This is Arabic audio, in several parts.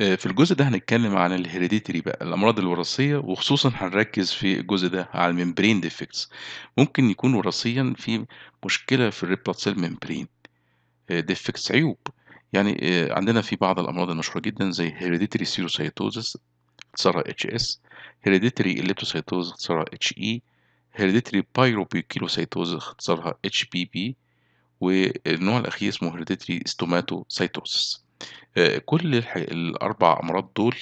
آه، في الجزء ده هنتكلم عن الهيريديتري بقى، الأمراض الوراثية وخصوصًا هنركّز في الجزء ده على الmembrane ديفكتس ممكن يكون وراثيًا في مشكلة في الred سيل cell membrane آه، عيوب، يعني آه، عندنا في بعض الأمراض المشهورة جدًا زي hereditary spherocytosis اختصارها HS hereditary eleptocytosis اختصارها HE hereditary pyropericytosis اختصارها HPP والنوع الأخير اسمه hereditary stomatocytosis آه، كل الاربع أمراض دول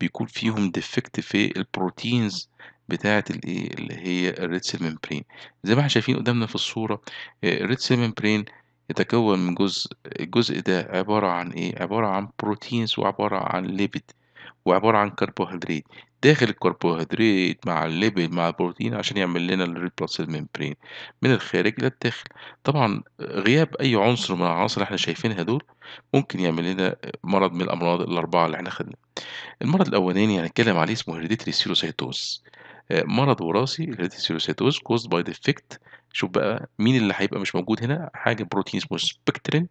بيكون فيهم ديفكت في البروتينز بتاعة الإيه، اللي هي الريد سيل membrane. زي ما إحنا شايفين قدامنا في الصورة الريد آه، سيل cell يتكوّن من جزء، الجزء ده عبارة عن إيه، عبارة عن بروتينز وعبارة عن ليبيد وعبارة عن كربوهيدرات داخل الكربوهيدرات مع الليبيد مع البروتين عشان يعمل لنا الريد بلاد سيل membrane من الخارج للداخل. طبعًا غياب أي عنصر من العناصر اللي إحنا شايفينها دول ممكن يعمل لنا مرض من الأمراض الأربعة اللي احنا خدناها المرض الأولاني هنتكلم عليه اسمه هيريديتري آه، سيروسيتوز مرض وراثي هيريديتري سيروسيتوز كوزد باي ديفكت شوف بقى مين اللي هيبقى مش موجود هنا حاجة بروتين اسمه سبكترين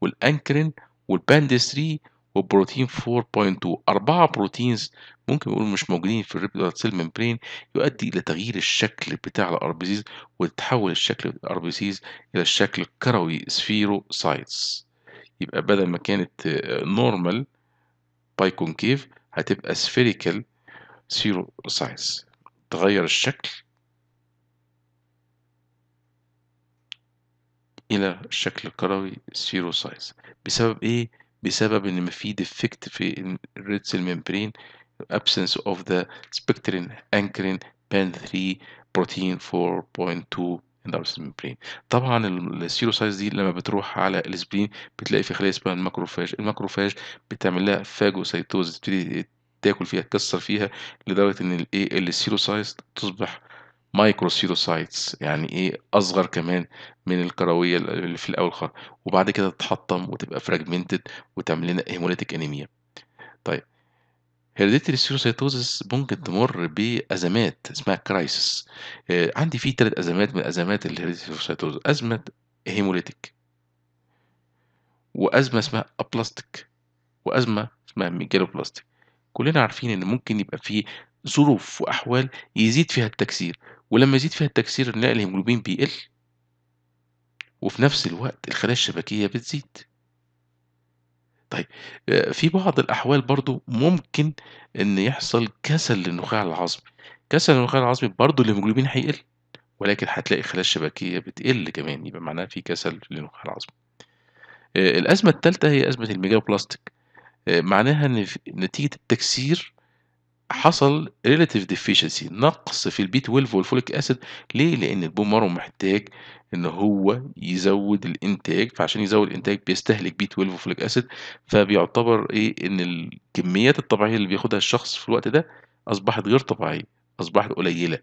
والأنكرين والباندس 3 والبروتين 4.2 أربعة بروتينز ممكن نقول مش موجودين في الريد سيل ممبرين يؤدي إلى تغيير الشكل بتاع الار بي سيز وتتحول الشكل الار بي سيز إلى الشكل الكروي سفيرو سايتس يبقى بدل ما كانت نورمال باي كونكيف هتبقى سفيريكال سيرو سايز تغير الشكل الى الشكل الكروي سيرو سايز بسبب ايه بسبب ان في ديفكت في الريتس الممبرين absence of the spectrin anchoring pan 3 protein 4.2 عند السبلين طبعا السيروسايز دي لما بتروح على السبلين بتلاقي في خلايا اسمها الماكروفاج الماكروفاج بتعمل لها فاجوسيتوز تبتدي تاكل فيها تكسر فيها لدرجه ان الايه السيروسايز تصبح مايكروسيروسايتس يعني ايه اصغر كمان من الكرويه اللي في الاول خالص وبعد كده تتحطم وتبقى فراجمنتد وتعمل لنا هيموليتيك انيميا طيب هيرديتري سيروسيتوزس ممكن تمر بأزمات اسمها كرايسس آه، عندي فيه ثلاث أزمات من أزمات الهيرديتري سيروسيتوزس أزمة هيموليتيك وأزمة اسمها أبلاستيك وأزمة اسمها ميجالوبلاستيك كلنا عارفين إن ممكن يبقى فيه ظروف وأحوال يزيد فيها التكسير ولما يزيد فيها التكسير نلاقي الهيموجلوبين بيقل وفي نفس الوقت الخلايا الشبكية بتزيد طيب آه، في بعض الأحوال برضه ممكن إن يحصل كسل للنخاع العصبي، كسل النخاع العصبي برضه الهيموجلوبين هيقل، ولكن هتلاقي الخلايا الشبكية بتقل كمان يبقى معناها في كسل للنخاع العصبي. آه، الأزمة التالتة هي أزمة الميجابلاستيك بلاستيك آه، معناها إن نتيجة التكسير حصل relative deficiency نقص في البي 12 والفوليك اسيد ليه لان البون مارو محتاج ان هو يزود الانتاج فعشان يزود الانتاج بيستهلك بي 12 وفوليك اسيد فبيعتبر ايه ان الكميات الطبيعيه اللي بياخدها الشخص في الوقت ده اصبحت غير طبيعيه اصبحت قليله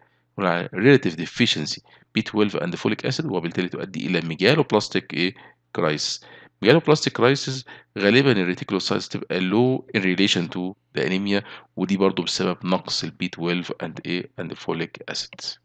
relative deficiency بي 12 اند فوليك اسيد وبالتالي تؤدي الى ميجالوبلاستيك ايه كرايس جاله بلاستيك كرايسيس غالبا الريتيكولوسايتس تبقى لو ان ريليشن تو ذا انيميا ودي برضو بسبب نقص البي 12 اند ايه اند فوليك اسيدز